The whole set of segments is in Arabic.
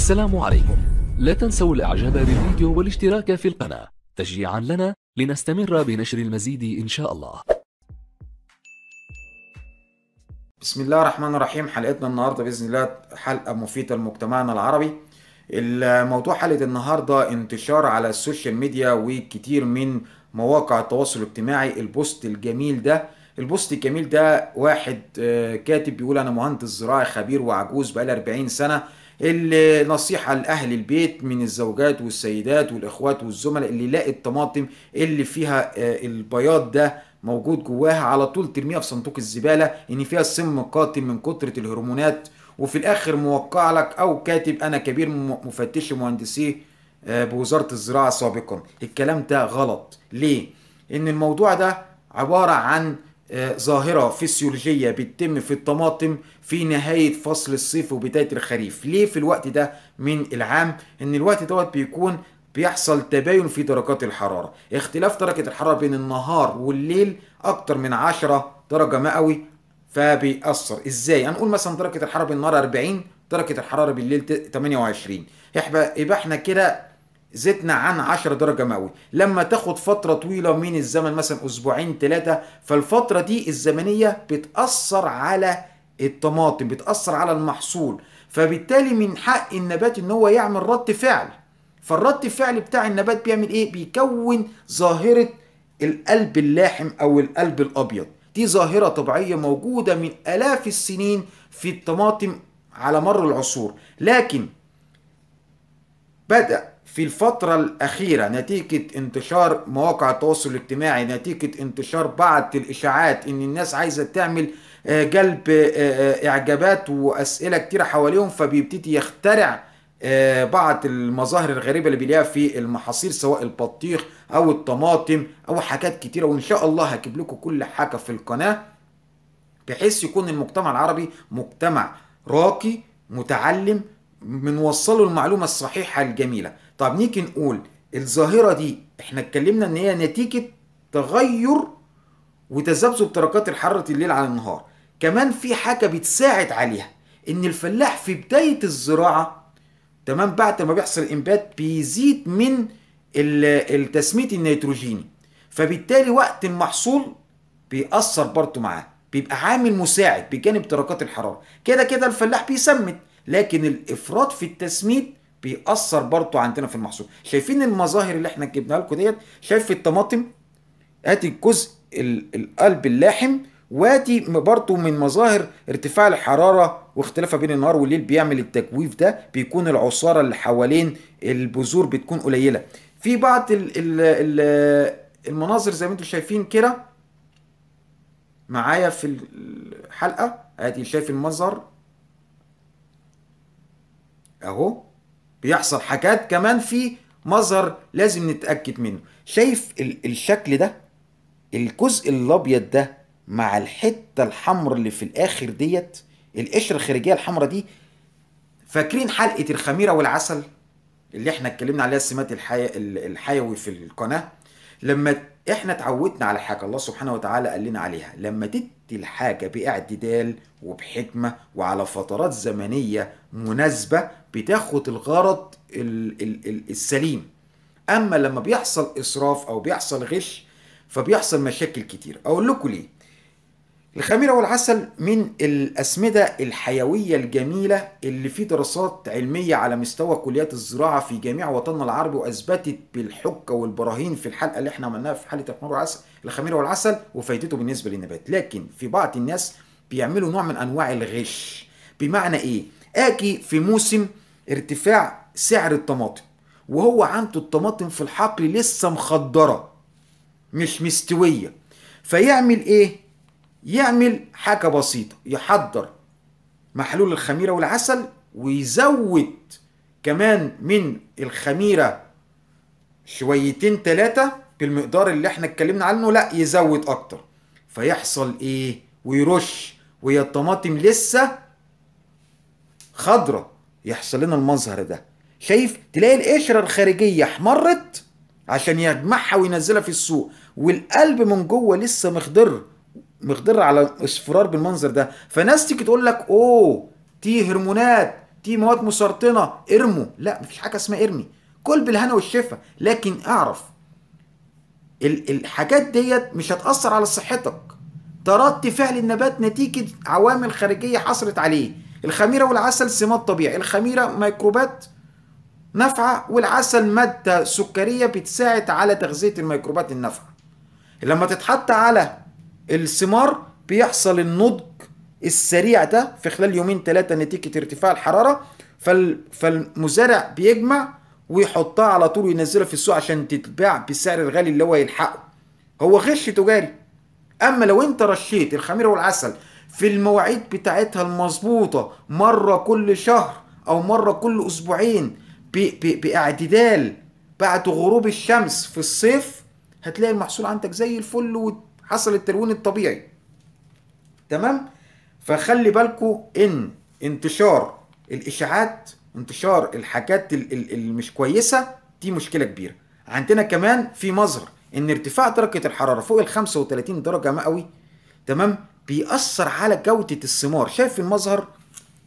السلام عليكم لا تنسوا الاعجاب بالفيديو والاشتراك في القناة تشجيعا لنا لنستمر بنشر المزيد ان شاء الله بسم الله الرحمن الرحيم حلقتنا النهاردة بإذن الله حلقة مفيدة لمجتمعنا العربي الموضوع حلقة النهاردة انتشار على السوشيال ميديا وكتير من مواقع التواصل الاجتماعي البوست الجميل ده البوست الجميل ده واحد آه، كاتب بيقول انا مهندس زراعي خبير وعجوز بقالي 40 سنه النصيحة لأهل البيت من الزوجات والسيدات والإخوات والزملاء اللي يلاقي الطماطم اللي فيها آه، البياض ده موجود جواها على طول ترميها في صندوق الزبالة إن فيها سم قاتل من كترة الهرمونات وفي الآخر موقع لك أو كاتب أنا كبير مفتش مهندسي آه، بوزارة الزراعة سابقا الكلام ده غلط ليه؟ إن الموضوع ده عبارة عن ظاهرة فسيولوجية بتتم في الطماطم في نهاية فصل الصيف وبداية الخريف ليه في الوقت ده من العام ان الوقت دوت بيكون بيحصل تباين في درجات الحرارة اختلاف درجة الحرارة بين النهار والليل اكتر من 10 درجة مئوي فبيأثر ازاي هنقول مثلا درجة الحرارة بالنهار 40 درجة الحرارة بالليل 28 يبقى احنا كده زدنا عن 10 درجة مئوية لما تاخد فترة طويلة من الزمن مثلا أسبوعين ثلاثة فالفترة دي الزمنية بتأثر على الطماطم بتأثر على المحصول فبالتالي من حق النبات ان هو يعمل رد فعل فالرد فعل بتاع النبات بيعمل ايه بيكون ظاهرة القلب اللاحم او القلب الابيض دي ظاهرة طبيعية موجودة من الاف السنين في الطماطم على مر العصور لكن بدأ في الفترة الأخيرة نتيجة انتشار مواقع التواصل الاجتماعي نتيجة انتشار بعض الإشاعات إن الناس عايزة تعمل آه، جلب آه، آه، إعجابات وأسئلة كتيرة حواليهم فبيبتدي يخترع بعض المظاهر الغريبة اللي بيلاقيها في المحاصيل سواء البطيخ أو الطماطم أو حاجات كتيرة وإن شاء الله هجيب لكم كل حاجة في القناة بحيث يكون المجتمع العربي مجتمع راقي متعلم بنوصله المعلومه الصحيحه الجميله طب نيجي نقول الظاهره دي احنا اتكلمنا ان هي نتيجه تغير وتذبذب درجات الحرارة الليل على النهار كمان في حاجه بتساعد عليها ان الفلاح في بدايه الزراعه تمام بعد ما بيحصل انبات بيزيد من التسمية النيتروجيني فبالتالي وقت المحصول بيأثر برضه معاه بيبقى عامل مساعد بجانب درجات الحراره كده كده الفلاح بيسمد لكن الافراط في التسميد بيأثر برضه عندنا في المحصول شايفين المظاهر اللي احنا جبناها لكم ديت شايف الطماطم ادي الجزء القلب اللاحم وادي برضه من مظاهر ارتفاع الحراره واختلافها بين النهار والليل بيعمل التجويف ده بيكون العصاره اللي حوالين البذور بتكون قليله في بعض الـ الـ الـ المناظر زي ما انتم شايفين كده معايا في الحلقه ادي شايف المنظر اهو بيحصل حاجات كمان في مظهر لازم نتاكد منه شايف الشكل ده الجزء الابيض ده مع الحته الحمراء اللي في الاخر ديت القشره الخارجيه الحمراء دي فاكرين حلقه الخميره والعسل اللي احنا اتكلمنا عليها السمات الحيوي في القناه لما احنا اتعودنا على حاجه الله سبحانه وتعالى قال لنا عليها لما تدي الحاجه باعتدال وبحكمه وعلى فترات زمنيه مناسبه بتاخد الغرض السليم اما لما بيحصل اسراف او بيحصل غش فبيحصل مشاكل كتير اقول لكم ليه الخميرة والعسل من الأسمدة الحيوية الجميلة اللي في دراسات علمية على مستوى كليات الزراعة في جميع وطننا العربي وأثبتت بالحجة والبراهين في الحلقة اللي احنا عملناها في حالة الخميرة والعسل الخميرة والعسل وفايدته بالنسبة للنبات لكن في بعض الناس بيعملوا نوع من أنواع الغش بمعنى إيه؟ آجي في موسم ارتفاع سعر الطماطم وهو عنده الطماطم في الحقل لسه مخدرة مش مستوية فيعمل إيه؟ يعمل حاجة بسيطة يحضر محلول الخميرة والعسل ويزود كمان من الخميرة شويتين تلاتة بالمقدار اللي احنا اتكلمنا عنه لا يزود اكتر فيحصل ايه ويرش ويا الطماطم لسه خضرة يحصل لنا المظهر ده شايف تلاقي القشرة الخارجية احمرت عشان يجمعها وينزلها في السوق والقلب من جوه لسه مخضر مقدرة على اصفرار بالمنظر ده فناس تيجي تقول لك اوه تي هرمونات تي مواد مسرطنة ارموا لا مفيش حاجة اسمها ارمي كل بالهنا والشفا لكن اعرف الحاجات ديت مش هتأثر على صحتك تردد فعل النبات نتيجة عوامل خارجية حصلت عليه الخميرة والعسل سمات طبيعي الخميرة ميكروبات نافعة والعسل مادة سكرية بتساعد على تغذية الميكروبات النافعة لما تتحط على الثمار بيحصل النضج السريع ده في خلال يومين ثلاثة نتيجة ارتفاع الحرارة فالمزارع بيجمع ويحطها على طول وينزلها في السوق عشان تتباع بالسعر الغالي اللي هو يلحقه هو غش تجاري اما لو انت رشيت الخميره والعسل في المواعيد بتاعتها المظبوطه مره كل شهر او مره كل اسبوعين باعتدال بعد غروب الشمس في الصيف هتلاقي المحصول عندك زي الفل حصل التلوين الطبيعي تمام فخلي بالكم ان انتشار الاشاعات انتشار الحاجات اللي مش كويسه دي مشكله كبيره عندنا كمان في مظهر ان ارتفاع درجه الحراره فوق ال 35 درجه مئوي تمام بيأثر على جوده الثمار شايف المظهر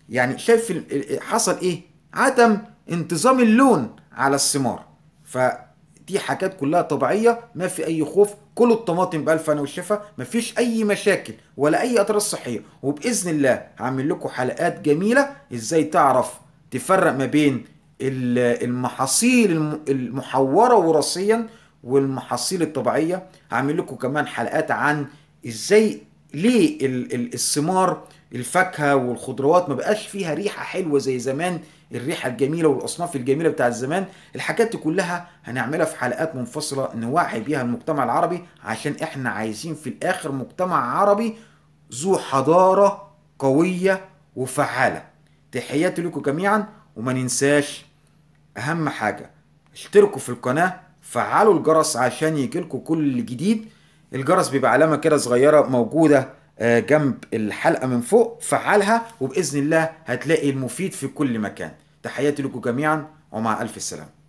يعني شايف حصل ايه عدم انتظام اللون على الثمار فدي حاجات كلها طبيعيه ما في اي خوف كل الطماطم بألف أنا والشفا مفيش اي مشاكل ولا اي اضرار صحيه وباذن الله هعمل لكم حلقات جميله ازاي تعرف تفرق ما بين المحاصيل المحوره وراثيا والمحاصيل الطبيعيه هعمل لكم كمان حلقات عن ازاي ليه الثمار الفاكهه والخضروات ما بقاش فيها ريحه حلوه زي زمان الريحه الجميله والاصناف الجميله بتاعت زمان الحاجات دي كلها هنعملها في حلقات منفصله نوعي بيها المجتمع العربي عشان احنا عايزين في الاخر مجتمع عربي ذو حضاره قويه وفعاله تحياتي لكم جميعا وما ننساش اهم حاجه اشتركوا في القناه فعلوا الجرس عشان يجيلكم كل جديد الجرس بيبقى علامه كده صغيره موجوده آه، جنب الحلقه من فوق فعلها وباذن الله هتلاقي المفيد في كل مكان تحياتي لكم جميعا ومع الف سلامه